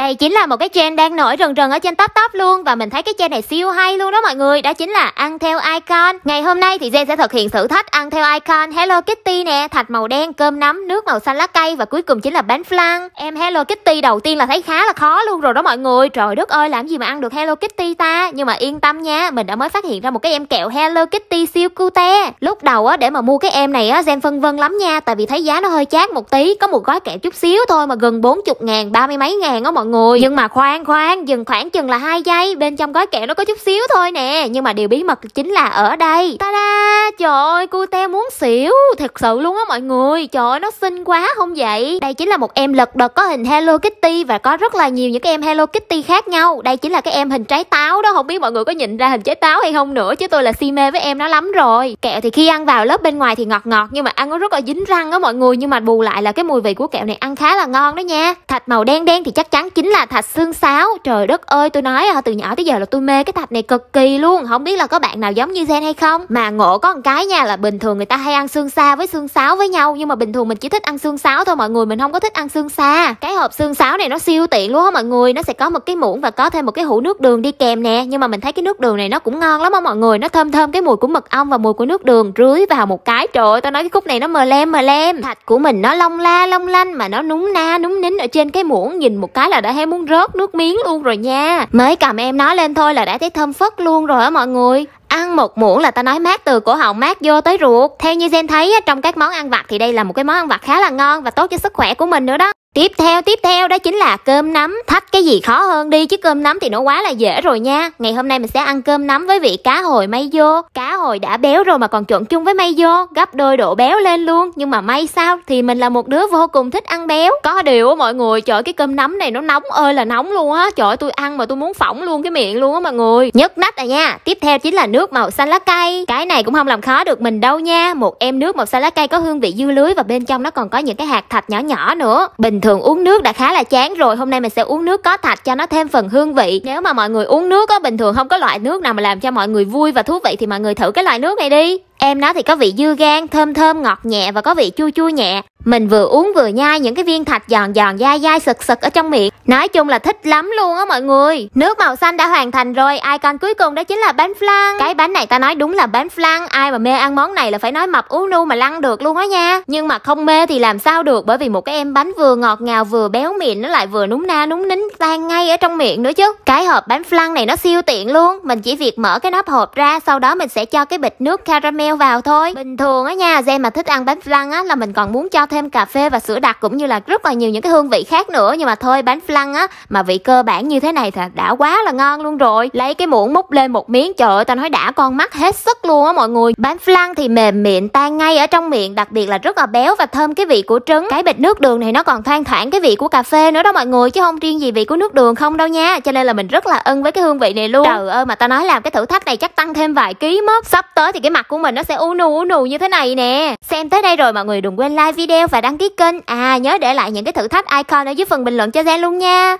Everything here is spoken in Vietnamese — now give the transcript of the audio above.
Đây chính là một cái trend đang nổi rần rần ở trên TikTok luôn và mình thấy cái trend này siêu hay luôn đó mọi người, đó chính là ăn theo icon. Ngày hôm nay thì Jen sẽ thực hiện thử thách ăn theo icon Hello Kitty nè, thạch màu đen, cơm nắm, nước màu xanh lá cây và cuối cùng chính là bánh flan. Em Hello Kitty đầu tiên là thấy khá là khó luôn rồi đó mọi người. Trời đất ơi, làm gì mà ăn được Hello Kitty ta? Nhưng mà yên tâm nha, mình đã mới phát hiện ra một cái em kẹo Hello Kitty siêu cute. Lúc đầu á để mà mua cái em này á Jen phân vân lắm nha, tại vì thấy giá nó hơi chát một tí, có một gói kẹo chút xíu thôi mà gần 40 ngàn, ba mươi mấy ngàn á mọi người người nhưng mà khoan khoan dừng khoảng chừng là hai giây bên trong gói kẹo nó có chút xíu thôi nè nhưng mà điều bí mật chính là ở đây ta da trời ơi te muốn xỉu thật sự luôn á mọi người trời ơi nó xinh quá không vậy đây chính là một em lật đật có hình hello kitty và có rất là nhiều những cái em hello kitty khác nhau đây chính là cái em hình trái táo đó không biết mọi người có nhìn ra hình trái táo hay không nữa chứ tôi là si mê với em nó lắm rồi kẹo thì khi ăn vào lớp bên ngoài thì ngọt ngọt nhưng mà ăn nó rất là dính răng á mọi người nhưng mà bù lại là cái mùi vị của kẹo này ăn khá là ngon đó nha thạch màu đen đen thì chắc chắn chưa chính là thạch xương sáo trời đất ơi tôi nói à, từ nhỏ tới giờ là tôi mê cái thạch này cực kỳ luôn không biết là có bạn nào giống như gen hay không mà ngộ có một cái nha là bình thường người ta hay ăn xương sa với xương sáo với nhau nhưng mà bình thường mình chỉ thích ăn xương sáo thôi mọi người mình không có thích ăn xương sa cái hộp xương sáo này nó siêu tiện luôn á mọi người nó sẽ có một cái muỗng và có thêm một cái hũ nước đường đi kèm nè nhưng mà mình thấy cái nước đường này nó cũng ngon lắm á mọi người nó thơm thơm cái mùi của mật ong và mùi của nước đường rưới vào một cái trời ơi tao nói cái khúc này nó mờ lem mờ lem thạch của mình nó long la long lanh mà nó núng na núng nín ở trên cái muỗng nhìn một cái là đã là Heo muốn rớt nước miếng luôn rồi nha Mới cầm em nói lên thôi là đã thấy thơm phất luôn rồi á mọi người ăn một muỗng là ta nói mát từ cổ họng mát vô tới ruột theo như gen thấy trong các món ăn vặt thì đây là một cái món ăn vặt khá là ngon và tốt cho sức khỏe của mình nữa đó Tiếp theo, tiếp theo đó chính là cơm nấm. Thách cái gì khó hơn đi chứ cơm nấm thì nó quá là dễ rồi nha. Ngày hôm nay mình sẽ ăn cơm nấm với vị cá hồi may vô. Cá hồi đã béo rồi mà còn trộn chung với may vô, gấp đôi độ béo lên luôn. Nhưng mà may sao thì mình là một đứa vô cùng thích ăn béo. Có điều á mọi người, trời cái cơm nấm này nó nóng ơi là nóng luôn á. Trời tôi ăn mà tôi muốn phỏng luôn cái miệng luôn á mọi người. Nhất nách à nha. Tiếp theo chính là nước màu xanh lá cây. Cái này cũng không làm khó được mình đâu nha. Một em nước màu xanh lá cây có hương vị dưa lưới và bên trong nó còn có những cái hạt thạch nhỏ nhỏ nữa. Bình bình thường uống nước đã khá là chán rồi hôm nay mình sẽ uống nước có thạch cho nó thêm phần hương vị nếu mà mọi người uống nước có bình thường không có loại nước nào mà làm cho mọi người vui và thú vị thì mọi người thử cái loại nước này đi em nó thì có vị dưa gan thơm thơm ngọt nhẹ và có vị chua chua nhẹ mình vừa uống vừa nhai những cái viên thạch giòn giòn dai dai sực sực ở trong miệng Nói chung là thích lắm luôn á mọi người Nước màu xanh đã hoàn thành rồi Icon cuối cùng đó chính là bánh flan Cái bánh này ta nói đúng là bánh flan Ai mà mê ăn món này là phải nói mập ú nu mà lăn được luôn á nha Nhưng mà không mê thì làm sao được Bởi vì một cái em bánh vừa ngọt ngào vừa béo mịn Nó lại vừa núng na núng nín tan ngay ở trong miệng nữa chứ Cái hộp bánh flan này nó siêu tiện luôn Mình chỉ việc mở cái nắp hộp ra Sau đó mình sẽ cho cái bịch nước caramel vào thôi Bình thường á nha Zen mà thích ăn bánh flan á là mình còn muốn cho thêm cà phê và sữa đặc cũng như là rất là nhiều những cái hương vị khác nữa nhưng mà thôi bánh flan á mà vị cơ bản như thế này thì đã quá là ngon luôn rồi lấy cái muỗng múc lên một miếng trời ơi tao nói đã con mắt hết sức luôn á mọi người bánh flan thì mềm miệng tan ngay ở trong miệng đặc biệt là rất là béo và thơm cái vị của trứng cái bịch nước đường này nó còn thoang thoảng cái vị của cà phê nữa đó mọi người chứ không riêng gì vị của nước đường không đâu nha cho nên là mình rất là ưng với cái hương vị này luôn trời ơi mà tao nói làm cái thử thách này chắc tăng thêm vài ký mất sắp tới thì cái mặt của mình nó sẽ u nù u nù như thế này nè xem tới đây rồi mọi người đừng quên like video theo và đăng ký kênh. À nhớ để lại những cái thử thách icon ở dưới phần bình luận cho Zen luôn nha.